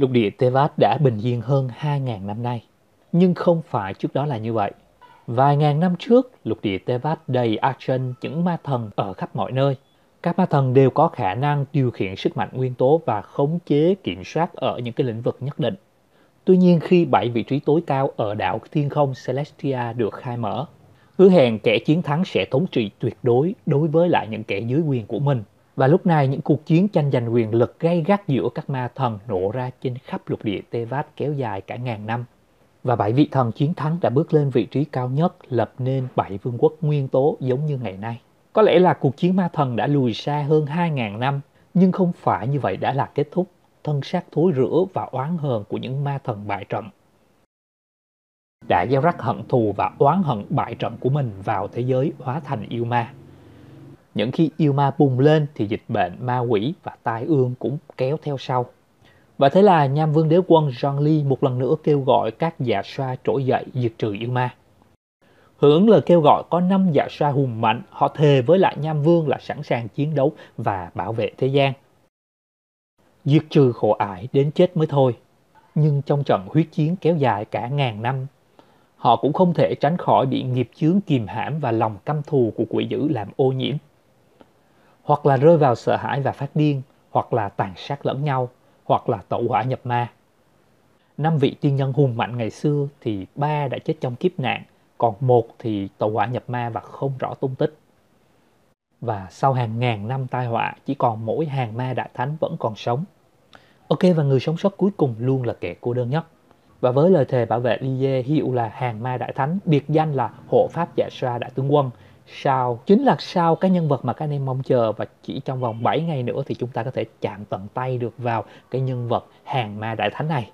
Lục địa Tevat đã bình yên hơn 2.000 năm nay, nhưng không phải trước đó là như vậy. Vài ngàn năm trước, lục địa Tevat đầy action những ma thần ở khắp mọi nơi. Các ma thần đều có khả năng điều khiển sức mạnh nguyên tố và khống chế kiểm soát ở những cái lĩnh vực nhất định. Tuy nhiên khi bảy vị trí tối cao ở đảo thiên không Celestia được khai mở, hứa hẹn kẻ chiến thắng sẽ thống trị tuyệt đối đối với lại những kẻ dưới quyền của mình. Và lúc này những cuộc chiến tranh giành quyền lực gay gắt giữa các ma thần nổ ra trên khắp lục địa Tevat kéo dài cả ngàn năm. Và bảy vị thần chiến thắng đã bước lên vị trí cao nhất lập nên bảy vương quốc nguyên tố giống như ngày nay. Có lẽ là cuộc chiến ma thần đã lùi xa hơn 2.000 năm, nhưng không phải như vậy đã là kết thúc. Thân xác thối rữa và oán hờn của những ma thần bại trận đã gieo rắc hận thù và oán hận bại trận của mình vào thế giới hóa thành yêu ma. Những khi yêu ma bùng lên thì dịch bệnh, ma quỷ và tai ương cũng kéo theo sau. Và thế là nham vương đế quân John Lee một lần nữa kêu gọi các dạ xoa trỗi dậy diệt trừ yêu ma. Hưởng lời kêu gọi có 5 dạ xoa hùng mạnh, họ thề với lại nham vương là sẵn sàng chiến đấu và bảo vệ thế gian. Diệt trừ khổ ải đến chết mới thôi. Nhưng trong trận huyết chiến kéo dài cả ngàn năm, họ cũng không thể tránh khỏi bị nghiệp chướng kìm hãm và lòng căm thù của quỷ dữ làm ô nhiễm hoặc là rơi vào sợ hãi và phát điên, hoặc là tàn sát lẫn nhau, hoặc là tẩu hỏa nhập ma. Năm vị tiên nhân hùng mạnh ngày xưa thì ba đã chết trong kiếp nạn, còn một thì tẩu hỏa nhập ma và không rõ tung tích. Và sau hàng ngàn năm tai họa, chỉ còn mỗi hàng ma đại thánh vẫn còn sống. Ok và người sống sót cuối cùng luôn là kẻ cô đơn nhất. Và với lời thề bảo vệ Lie hiệu là hàng ma đại thánh, biệt danh là hộ pháp dạ sa đại tướng quân, sao chính là sao cái nhân vật mà các anh em mong chờ và chỉ trong vòng 7 ngày nữa thì chúng ta có thể chạm tận tay được vào cái nhân vật hàng ma đại thánh này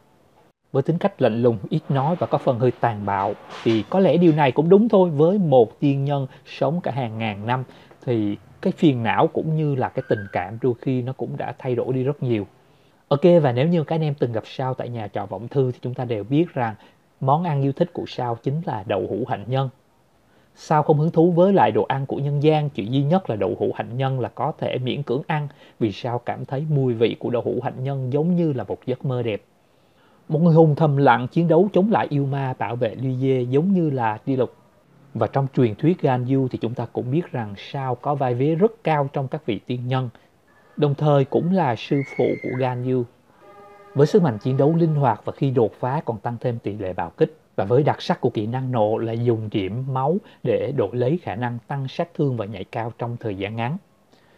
với tính cách lạnh lùng, ít nói và có phần hơi tàn bạo thì có lẽ điều này cũng đúng thôi với một tiên nhân sống cả hàng ngàn năm thì cái phiền não cũng như là cái tình cảm đôi khi nó cũng đã thay đổi đi rất nhiều. Ok và nếu như các anh em từng gặp sao tại nhà trọ vọng thư thì chúng ta đều biết rằng món ăn yêu thích của sao chính là đậu hũ hạnh nhân sao không hứng thú với lại đồ ăn của nhân gian chỉ duy nhất là đậu hũ hạnh nhân là có thể miễn cưỡng ăn vì sao cảm thấy mùi vị của đậu hũ hạnh nhân giống như là một giấc mơ đẹp một người hùng thầm lặng chiến đấu chống lại yêu ma bảo vệ ly dê giống như là đi lục và trong truyền thuyết gan du thì chúng ta cũng biết rằng sao có vai vế rất cao trong các vị tiên nhân đồng thời cũng là sư phụ của gan du với sức mạnh chiến đấu linh hoạt và khi đột phá còn tăng thêm tỷ lệ bạo kích và với đặc sắc của kỹ năng nộ là dùng điểm máu để đổi lấy khả năng tăng sát thương và nhảy cao trong thời gian ngắn.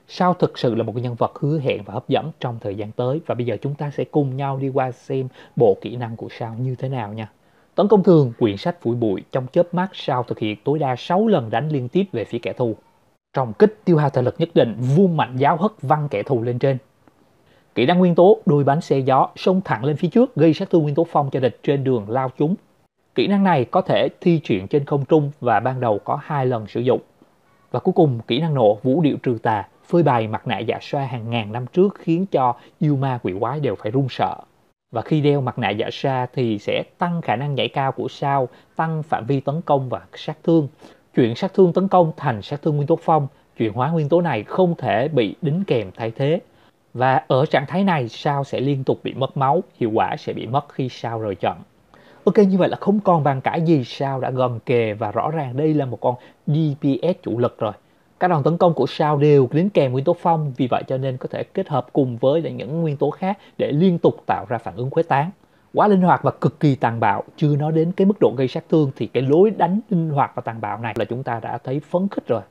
Sao thực sự là một nhân vật hứa hẹn và hấp dẫn trong thời gian tới và bây giờ chúng ta sẽ cùng nhau đi qua xem bộ kỹ năng của Sao như thế nào nha. Tấn công thường, quyển sách phủi bụi trong chớp mắt Sao thực hiện tối đa 6 lần đánh liên tiếp về phía kẻ thù. Trong kích tiêu hao thể lực nhất định, vuông mạnh giáo hất văng kẻ thù lên trên. Kỹ năng nguyên tố, đuôi bánh xe gió, xông thẳng lên phía trước gây sát thương nguyên tố phong cho địch trên đường lao chúng Kỹ năng này có thể thi chuyển trên không trung và ban đầu có hai lần sử dụng. Và cuối cùng, kỹ năng nổ vũ điệu trừ tà phơi bày mặt nạ giả dạ sa hàng ngàn năm trước khiến cho yêu ma quỷ quái đều phải run sợ. Và khi đeo mặt nạ giả dạ sa thì sẽ tăng khả năng nhảy cao của sao, tăng phạm vi tấn công và sát thương. Chuyển sát thương tấn công thành sát thương nguyên tố phong, chuyển hóa nguyên tố này không thể bị đính kèm thay thế. Và ở trạng thái này sao sẽ liên tục bị mất máu, hiệu quả sẽ bị mất khi sao rời trận. Ok như vậy là không còn bàn cãi gì sao đã gần kề và rõ ràng đây là một con DPS chủ lực rồi. Các đòn tấn công của sao đều đính kèm nguyên tố phong vì vậy cho nên có thể kết hợp cùng với những nguyên tố khác để liên tục tạo ra phản ứng khuếch tán. Quá linh hoạt và cực kỳ tàn bạo, chưa nói đến cái mức độ gây sát thương thì cái lối đánh linh hoạt và tàn bạo này là chúng ta đã thấy phấn khích rồi.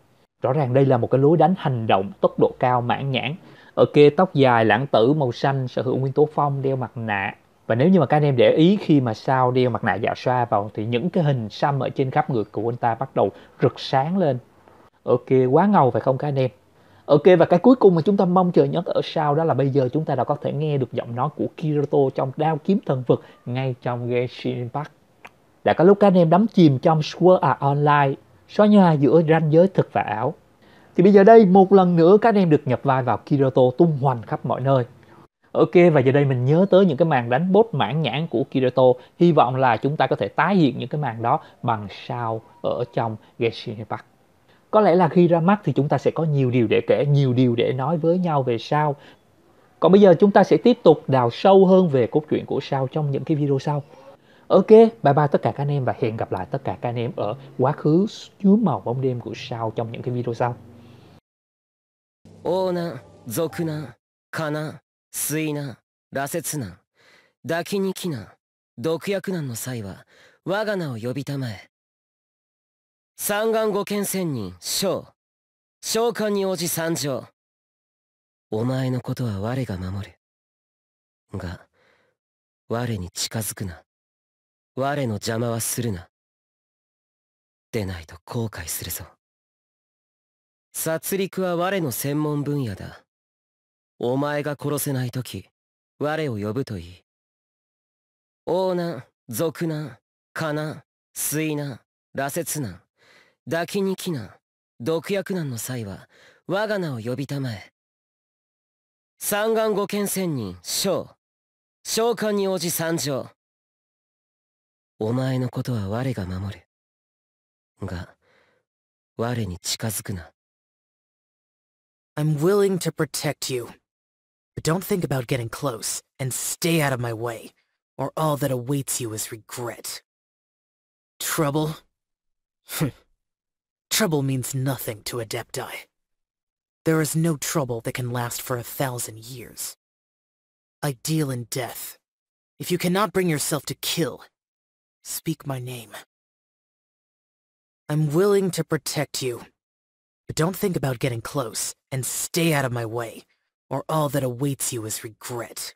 Rõ ràng đây là một cái lối đánh hành động tốc độ cao mãn nhãn. Ở kia tóc dài lãng tử màu xanh sở hữu nguyên tố phong đeo mặt nạ và nếu như mà các anh em để ý khi mà sao đeo mặt nạ dạ xoa vào thì những cái hình xăm ở trên khắp người của anh ta bắt đầu rực sáng lên ok quá ngầu phải không các anh em ok và cái cuối cùng mà chúng ta mong chờ nhất ở sau đó là bây giờ chúng ta đã có thể nghe được giọng nói của Kirito trong đao kiếm thần vực ngay trong game Shin Park đã có lúc các anh em đắm chìm trong Sword Art Online xóa nhòa giữa ranh giới thực và ảo thì bây giờ đây một lần nữa các anh em được nhập vai vào Kirito tung hoành khắp mọi nơi Ok và giờ đây mình nhớ tới những cái màn đánh bốt mãn nhãn của Kirito Hy vọng là chúng ta có thể tái hiện những cái màn đó bằng sao ở trong Genshin Impact Có lẽ là khi ra mắt thì chúng ta sẽ có nhiều điều để kể, nhiều điều để nói với nhau về sao Còn bây giờ chúng ta sẽ tiếp tục đào sâu hơn về cốt truyện của sao trong những cái video sau Ok, bye bye tất cả các anh em và hẹn gặp lại tất cả các anh em ở quá khứ chứa màu bóng đêm của sao trong những cái video sau. オーナー、族ナー、カナー。水難羅刹難抱きに来難毒薬難の際は我が名を呼びたまえ三眼五剣仙人将召喚に応じ参上お前のことは我が守るが我に近づくな我の邪魔はするなでないと後悔するぞ殺戮は我の専門分野だお前が殺せない時我を呼ぶといい王難俗難カ難水難羅刹難抱きに来難毒薬難の際は我が名を呼びたまえ三眼五剣仙人将召喚に応じ参上お前のことは我が守るが我に近づくな I'm willing to protect you. But don't think about getting close, and stay out of my way, or all that awaits you is regret. Trouble? trouble means nothing to Adepti. There is no trouble that can last for a thousand years. I deal in death. If you cannot bring yourself to kill, speak my name. I'm willing to protect you, but don't think about getting close, and stay out of my way, or all that awaits you is regret.